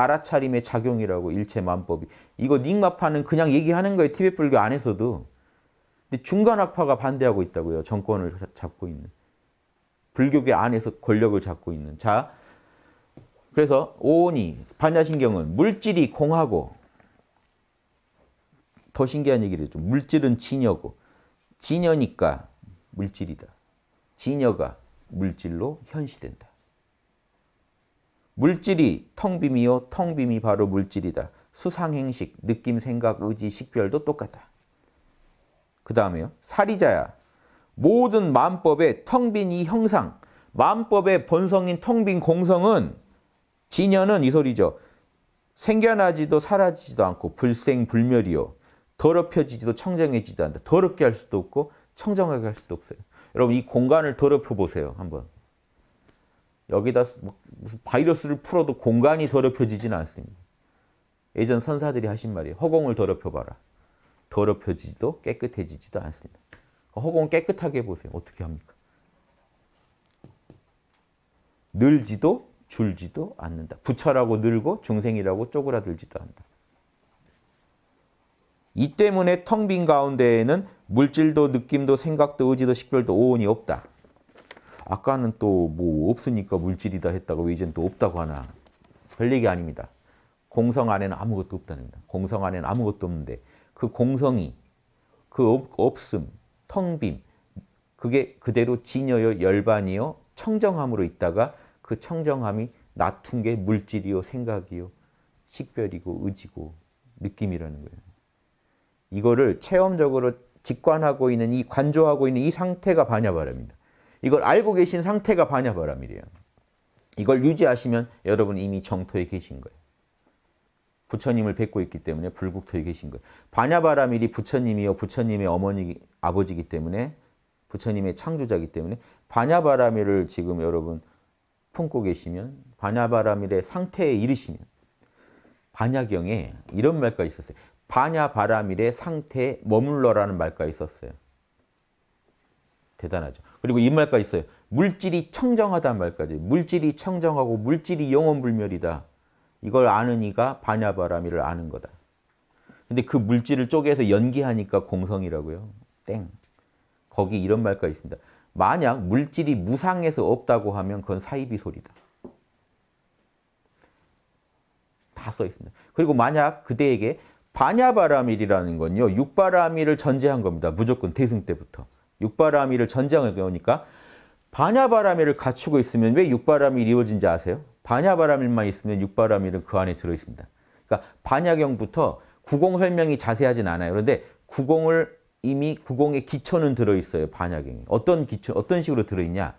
A: 알아차림의 작용이라고 일체만법이. 이거 닉마파는 그냥 얘기하는 거예요. 티벳 불교 안에서도. 근데 중간 학파가 반대하고 있다고요. 정권을 잡고 있는. 불교계 안에서 권력을 잡고 있는. 자, 그래서 오온이 반야신경은 물질이 공하고 더 신기한 얘기를 좀 물질은 진여고 진여니까 물질이다. 진여가 물질로 현시된다. 물질이 텅 빔이요 텅 빔이 바로 물질이다. 수상행식, 느낌, 생각, 의지, 식별도 똑같다. 그 다음에요. 사리자야. 모든 만법의 텅빈이 형상, 만법의 본성인 텅빈 공성은 진연은 이 소리죠. 생겨나지도 사라지지도 않고 불생불멸이요. 더럽혀지지도 청정해지지도 않다. 더럽게 할 수도 없고 청정하게 할 수도 없어요. 여러분 이 공간을 더럽혀 보세요. 한번. 여기다 뭐 무슨 바이러스를 풀어도 공간이 더럽혀지진 않습니다. 예전 선사들이 하신 말이 허공을 더럽혀봐라. 더럽혀지지도 깨끗해지지도 않습니다. 그러니까 허공 깨끗하게 보세요. 어떻게 합니까? 늘지도 줄지도 않는다. 부처라고 늘고 중생이라고 쪼그라들지도 않다이 때문에 텅 빈 가운데에는 물질도 느낌도 생각도 의지도 식별도 오온이 없다. 아까는 또 뭐 없으니까 물질이다 했다가 왜 이젠 또 없다고 하나. 별 얘기 아닙니다. 공성 안에는 아무것도 없다는 겁니다. 공성 안에는 아무것도 없는데 그 공성이 그 없음, 텅빔, 그게 그대로 진여여 열반이요 청정함으로 있다가 그 청정함이 나툰 게 물질이요 생각이요 식별이고 의지고 느낌이라는 거예요. 이거를 체험적으로 직관하고 있는 이 관조하고 있는 이 상태가 반야바랍니다. 이걸 알고 계신 상태가 반야바람이래요. 이걸 유지하시면 여러분 이미 정토에 계신 거예요. 부처님을 뵙고 있기 때문에 불국토에 계신 거예요. 반야바라밀이 부처님이요 부처님의 어머니 아버지이기 때문에 부처님의 창조자이기 때문에 반야바라밀을 지금 여러분 품고 계시면 반야바라밀의 상태에 이르시면 반야경에 이런 말까지 있었어요. 반야바라밀의 상태에 머물러라는 말까지 있었어요. 대단하죠. 그리고 이 말까지 있어요. 물질이 청정하다는 말까지. 물질이 청정하고 물질이 영원불멸이다. 이걸 아는 이가 바냐바라미를 아는 거다. 근데 그 물질을 쪼개서 연기하니까 공성이라고요. 땡. 거기 이런 말까지 있습니다. 만약 물질이 무상해서 없다고 하면 그건 사이비 소리다. 다 써 있습니다. 그리고 만약 그대에게 반야바라밀이라는 건요. 육바라밀을 전제한 겁니다. 무조건 대승 때부터. 육바라밀을 전장을 그우니까 반야바라밀을 갖추고 있으면 왜 육바라밀이 이루어진지 아세요? 반야바라밀만 있으면 육바라밀은 그 안에 들어있습니다. 그러니까 반야경부터 구공 설명이 자세하진 않아요. 그런데 구공을 이미 구공의 기초는 들어있어요. 반야경이. 어떤 기초, 어떤 식으로 들어있냐?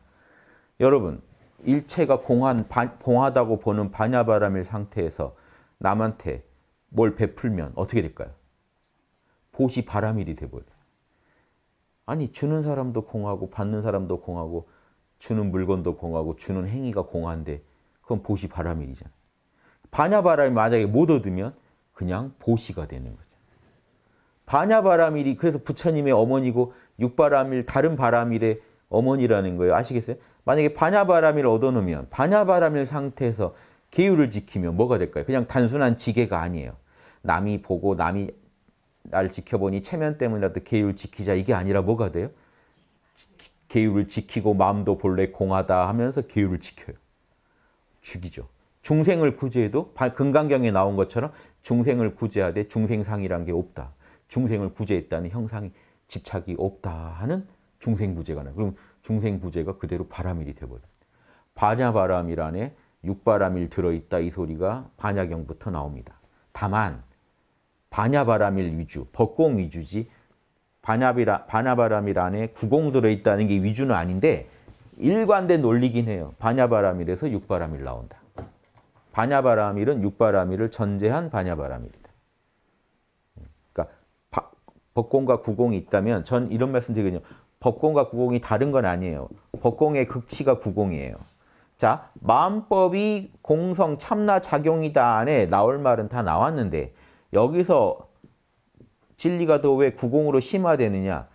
A: 여러분, 일체가 공한, 반, 공하다고 보는 반야바람일 상태에서 남한테 뭘 베풀면 어떻게 될까요? 보시 바람일이 돼버려요. 아니 주는 사람도 공하고 받는 사람도 공하고 주는 물건도 공하고 주는 행위가 공한데 그건 보시 바람일이잖아요. 반야바람이 만약에 못 얻으면 그냥 보시가 되는 거죠. 반야바람일이 그래서 부처님의 어머니고 육바람일 다른 바람일의 어머니라는 거예요. 아시겠어요? 만약에 반야바람일 얻어놓으면 반야바람일 상태에서 계율을 지키면 뭐가 될까요? 그냥 단순한 지게가 아니에요. 남이 보고 남이 날 지켜보니 체면 때문이라도 계율 지키자 이게 아니라 뭐가 돼요? 계율을 지키고 마음도 본래 공하다 하면서 계율을 지켜요. 죽이죠. 중생을 구제해도 금강경에 나온 것처럼 중생을 구제하되 중생상이란 게 없다. 중생을 구제했다는 형상이 집착이 없다 하는 중생구제가 나요. 그럼 중생구제가 그대로 바람일이 돼버려요. 반야바람이란에 육바람일 들어있다 이 소리가 반야경부터 나옵니다. 다만 바냐바람일 위주, 법공 위주지 바냐비라, 바냐바람이란에 구공 들어있다는 게 위주는 아닌데 일관된 논리긴 해요. 바냐바람일에서 육바람일 나온다. 바냐바람일은 육바람일을 전제한 바냐바람일이다. 그러니까 바, 법공과 구공이 있다면 전 이런 말씀 드리거든요. 법공과 구공이 다른 건 아니에요. 법공의 극치가 구공이에요. 자, 마음법이 공성 참나 작용이다 안에 나올 말은 다 나왔는데 여기서 진리가 더 왜 구공으로 심화되느냐?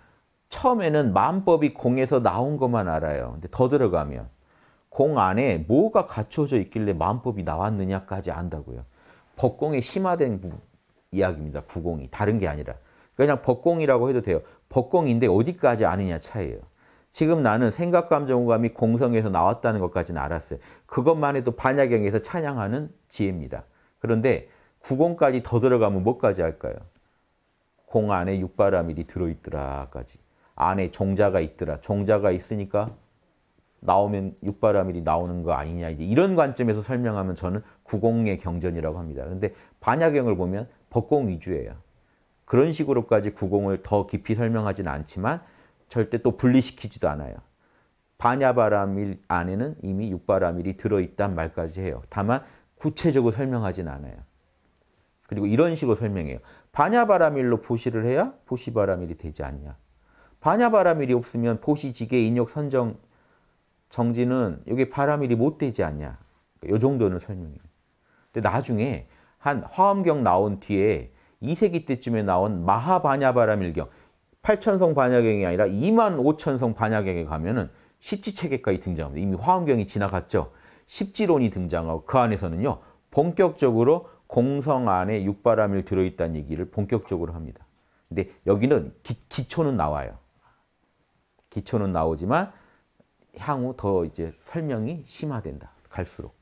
A: 처음에는 만법이 공에서 나온 것만 알아요. 근데 더 들어가면 공 안에 뭐가 갖춰져 있길래 만법이 나왔느냐까지 안다고요. 법공에 심화된 이야기입니다. 구공이. 다른 게 아니라. 그냥 법공이라고 해도 돼요. 법공인데 어디까지 아느냐 차이예요. 지금 나는 생각, 감정, 감이 공성에서 나왔다는 것까지는 알았어요. 그것만 해도 반야경에서 찬양하는 지혜입니다. 그런데 구공까지 더 들어가면 뭐까지 할까요? 공 안에 육바라밀이 들어있더라까지. 안에 종자가 있더라. 종자가 있으니까 나오면 육바라밀이 나오는 거 아니냐. 이제 이런 관점에서 설명하면 저는 구공의 경전이라고 합니다. 그런데 반야경을 보면 법공 위주예요. 그런 식으로까지 구공을 더 깊이 설명하진 않지만 절대 또 분리시키지도 않아요. 반야바라밀 안에는 이미 육바라밀이 들어있단 말까지 해요. 다만 구체적으로 설명하진 않아요. 그리고 이런 식으로 설명해요. 반야바라밀로 보시를 해야 보시바라밀이 되지 않냐. 반야바라밀이 없으면 보시지게 인욕 선정 정지는 이게 바라밀이 못 되지 않냐. 이 정도는 설명해요. 근데 나중에 한 화엄경 나온 뒤에 2세기 때쯤에 나온 마하반야바라밀경 8천성 반야경이 아니라 2만 5천성 반야경에 가면은 십지체계까지 등장합니다. 이미 화엄경이 지나갔죠. 십지론이 등장하고 그 안에서는요. 본격적으로 공성 안에 육바람일 들어있다는 얘기를 본격적으로 합니다. 근데 여기는 기, 초는 나와요. 기초는 나오지만 향후 더 이제 설명이 심화된다. 갈수록.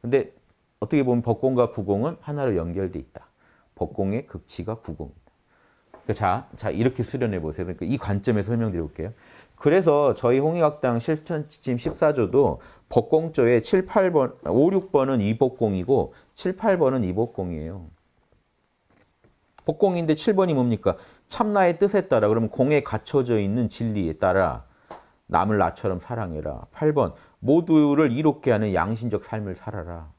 A: 근데 어떻게 보면 법공과 구공은 하나로 연결돼 있다. 법공의 극치가 구공이다. 그러니까 자, 자 이렇게 수련해 보세요. 그러니까 이 관점에서 설명드려 볼게요. 그래서 저희 홍익학당 실천지침 14조도 법공조의 7, 8번, 5, 6번은 이복공이고 7, 8번은 이복공이에요. 복공인데 7번이 뭡니까? 참나의 뜻에 따라 그러면 공에 갇혀져 있는 진리에 따라 남을 나처럼 사랑해라. 8번 모두를 이롭게 하는 양심적 삶을 살아라.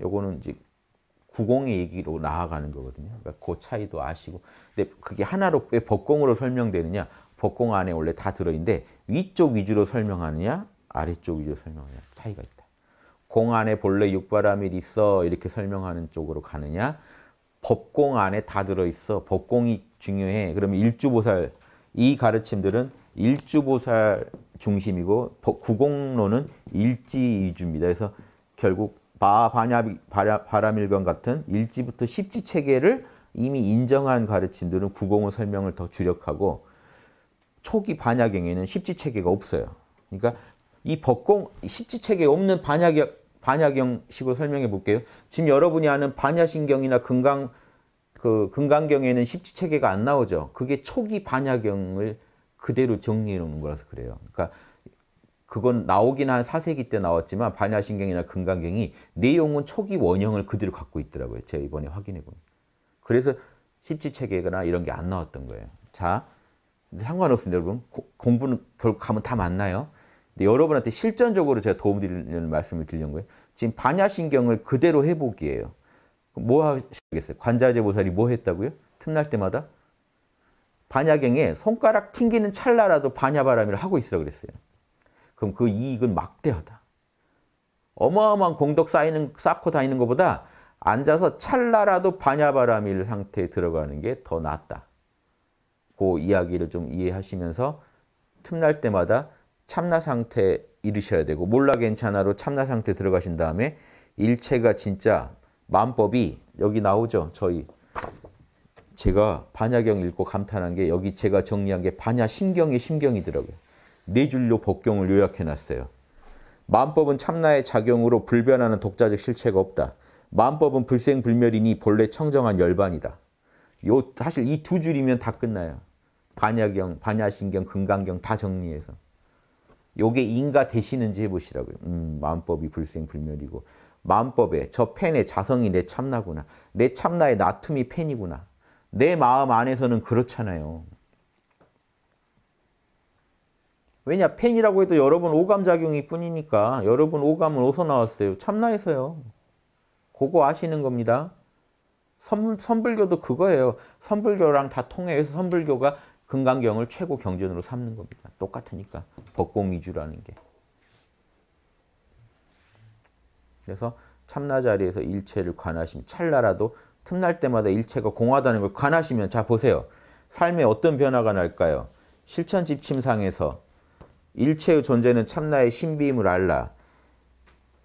A: 요거는 이제 구공의 얘기로 나아가는 거거든요. 그러니까 그 차이도 아시고. 근데 그게 하나로 왜 법공으로 설명되느냐? 법공 안에 원래 다 들어있는데 위쪽 위주로 설명하느냐, 아래쪽 위주로 설명하느냐 차이가 있다. 공 안에 본래 육바람이 있어 이렇게 설명하는 쪽으로 가느냐, 법공 안에 다 들어있어. 법공이 중요해. 그러면 일주보살, 이 가르침들은 일주보살 중심이고 구공론은 일지이주입니다. 그래서 결국 바바라밀건 바 같은 일지부터십지 체계를 이미 인정한 가르침들은 구공어 설명을 더 주력하고 초기 반야경에는 십지 체계가 없어요. 그러니까 이 법공 십지 체계 없는 반야경 반야경식으로 설명해 볼게요. 지금 여러분이 아는 반야신경이나 금강 그 금강경에는 십지 체계가 안 나오죠. 그게 초기 반야경을 그대로 정리해 놓는 거라서 그래요. 그러니까 그건 나오긴 한 4세기 때 나왔지만 반야신경이나 금강경이 내용은 초기 원형을 그대로 갖고 있더라고요. 제가 이번에 확인해 보니. 그래서 십지체계거나 이런 게 안 나왔던 거예요. 자, 상관없습니다, 여러분. 고, 공부는 결국 가면 다 맞나요? 근데 여러분한테 실전적으로 제가 도움드리는 말씀을 드리는 거예요. 지금 반야신경을 그대로 해보기예요. 뭐 하시겠어요? 관자재 보살이 뭐 했다고요? 틈날 때마다? 반야경에 손가락 튕기는 찰나라도 반야바람이를 하고 있어 그랬어요. 그럼 그 이익은 막대하다. 어마어마한 공덕 쌓이는, 쌓고 다니는 것보다 앉아서 찰나라도 반야바라밀 상태에 들어가는 게 더 낫다. 그 이야기를 좀 이해하시면서 틈날 때마다 참나 상태에 이르셔야 되고 몰라 괜찮아로 참나 상태 들어가신 다음에 일체가 진짜 만법이 여기 나오죠. 저희 제가 반야경 읽고 감탄한 게 여기 제가 정리한 게 반야 신경이 심경이더라고요. 네 줄로 법경을 요약해 놨어요. 만법은 참나의 작용으로 불변하는 독자적 실체가 없다. 만법은 불생불멸이니 본래 청정한 열반이다. 요 사실 이 두 줄이면 다 끝나요. 반야경, 반야신경, 금강경 다 정리해서. 요게 인가 되시는지 해보시라고요. 음, 마법이 불생불멸이고 마법에저 펜의 자성이 내 참나구나. 내 참나의 나툼이 펜이구나. 내 마음 안에서는 그렇잖아요. 왜냐? 펜이라고 해도 여러분 오감작용이 뿐이니까 여러분 오감은 어디서 나왔어요? 참나에서요. 그거 아시는 겁니다. 선, 선불교도 그거예요. 선불교랑 다 통해서 선불교가 금강경을 최고 경전으로 삼는 겁니다. 똑같으니까 법공위주라는 게. 그래서 참나 자리에서 일체를 관하시면 찰나라도 틈날 때마다 일체가 공하다는 걸 관하시면 자 보세요. 삶에 어떤 변화가 날까요? 실천 집침상에서 일체의 존재는 참나의 신비임을 알라.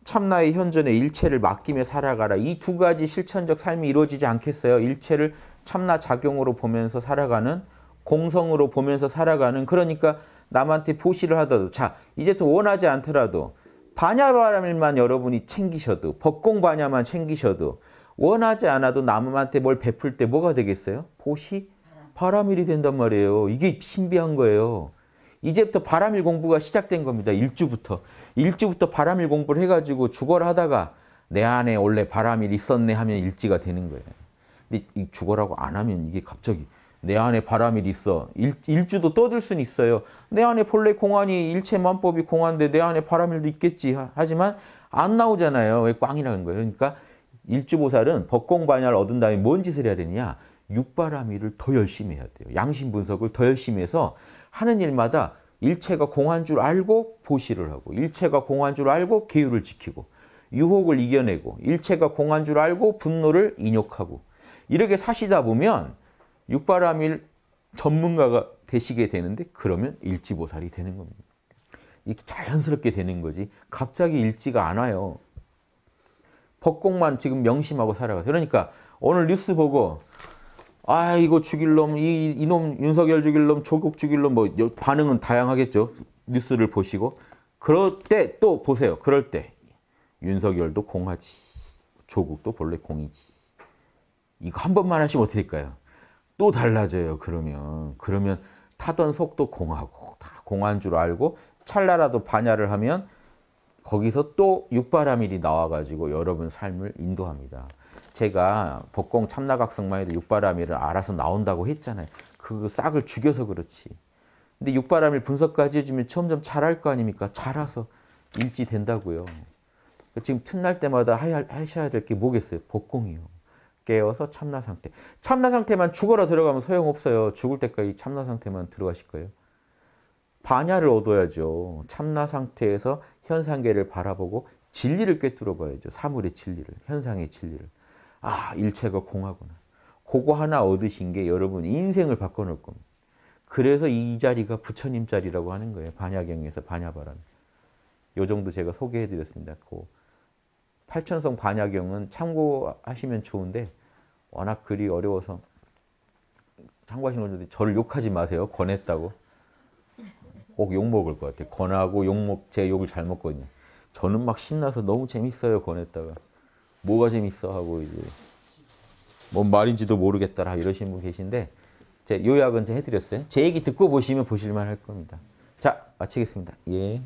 A: 참나의 현존의 일체를 맡기며 살아가라. 이 두 가지 실천적 삶이 이루어지지 않겠어요? 일체를 참나 작용으로 보면서 살아가는 공성으로 보면서 살아가는 그러니까 남한테 보시를 하더라도 자이제또 원하지 않더라도 반야바람일만 여러분이 챙기셔도 법공반야만 챙기셔도 원하지 않아도 남한테 뭘 베풀 때 뭐가 되겠어요? 보시 바람일이 된단 말이에요. 이게 신비한 거예요. 이제부터 바람일 공부가 시작된 겁니다. 일주부터. 일주부터 바람일 공부를 해가지고 주거를 하다가 내 안에 원래 바람일 있었네 하면 일지가 되는 거예요. 근데 이 주거라고 안 하면 이게 갑자기 내 안에 바람일 있어. 일, 일주도 떠들 순 있어요. 내 안에 본래 공안이 일체만법이 공안인데 내 안에 바람일도 있겠지. 하지만 안 나오잖아요. 왜 꽝이라는 거예요. 그러니까 일주보살은 법공반야를 얻은 다음에 뭔 짓을 해야 되느냐. 육바람일을 더 열심히 해야 돼요. 양심 분석을 더 열심히 해서 하는 일마다 일체가 공한 줄 알고 보시를 하고 일체가 공한 줄 알고 계율을 지키고 유혹을 이겨내고 일체가 공한 줄 알고 분노를 인욕하고 이렇게 사시다 보면 육바라밀 전문가가 되시게 되는데 그러면 일지보살이 되는 겁니다. 이게 렇 자연스럽게 되는 거지 갑자기 일지가 안 와요. 법공만 지금 명심하고 살아가세요. 그러니까 오늘 뉴스 보고 아 이거 죽일 놈, 이, 이놈 윤석열 죽일 놈, 조국 죽일 놈뭐 반응은 다양하겠죠. 뉴스를 보시고 그럴 때 또 보세요. 그럴 때 윤석열도 공하지, 조국도 본래 공이지. 이거 한 번만 하시면 어떨까요? 또 달라져요. 그러면 그러면 타던 속도 공하고 다 공한 줄 알고 찰나라도 반야를 하면 거기서 또 육바라밀이 나와가지고 여러분 삶을 인도합니다. 제가 복공 참나각성마에도 육바람이를 알아서 나온다고 했잖아요. 그 싹을 죽여서 그렇지. 근데 육바람일 분석까지 해주면 점점 자랄 거 아닙니까? 자라서 일지 된다고요. 지금 틈날 때마다 하셔야 될 게 뭐겠어요? 복공이요. 깨어서 참나 상태. 참나 상태만 죽어라 들어가면 소용없어요. 죽을 때까지 참나 상태만 들어가실 거예요. 반야를 얻어야죠. 참나 상태에서 현상계를 바라보고 진리를 꿰뚫어 봐야죠. 사물의 진리를, 현상의 진리를. 아, 일체가 공하구나. 그거 하나 얻으신 게 여러분 인생을 바꿔놓을 겁니다. 그래서 이 자리가 부처님 자리라고 하는 거예요. 반야경에서 반야바람. 요 정도 제가 소개해드렸습니다. 그 팔천성 반야경은 참고하시면 좋은데 워낙 글이 어려워서 참고하시 분들 저를 욕하지 마세요. 권했다고. 꼭 욕먹을 것 같아요. 권하고 욕먹, 제 욕을 잘 먹거든요. 저는 막 신나서 너무 재밌어요. 권했다가. 뭐가 재밌어 하고 이제 뭔 말인지도 모르겠다라 이러시는 분 계신데 제 요약은 해드렸어요. 제 얘기 듣고 보시면 보실만 할 겁니다. 자 마치겠습니다. 예.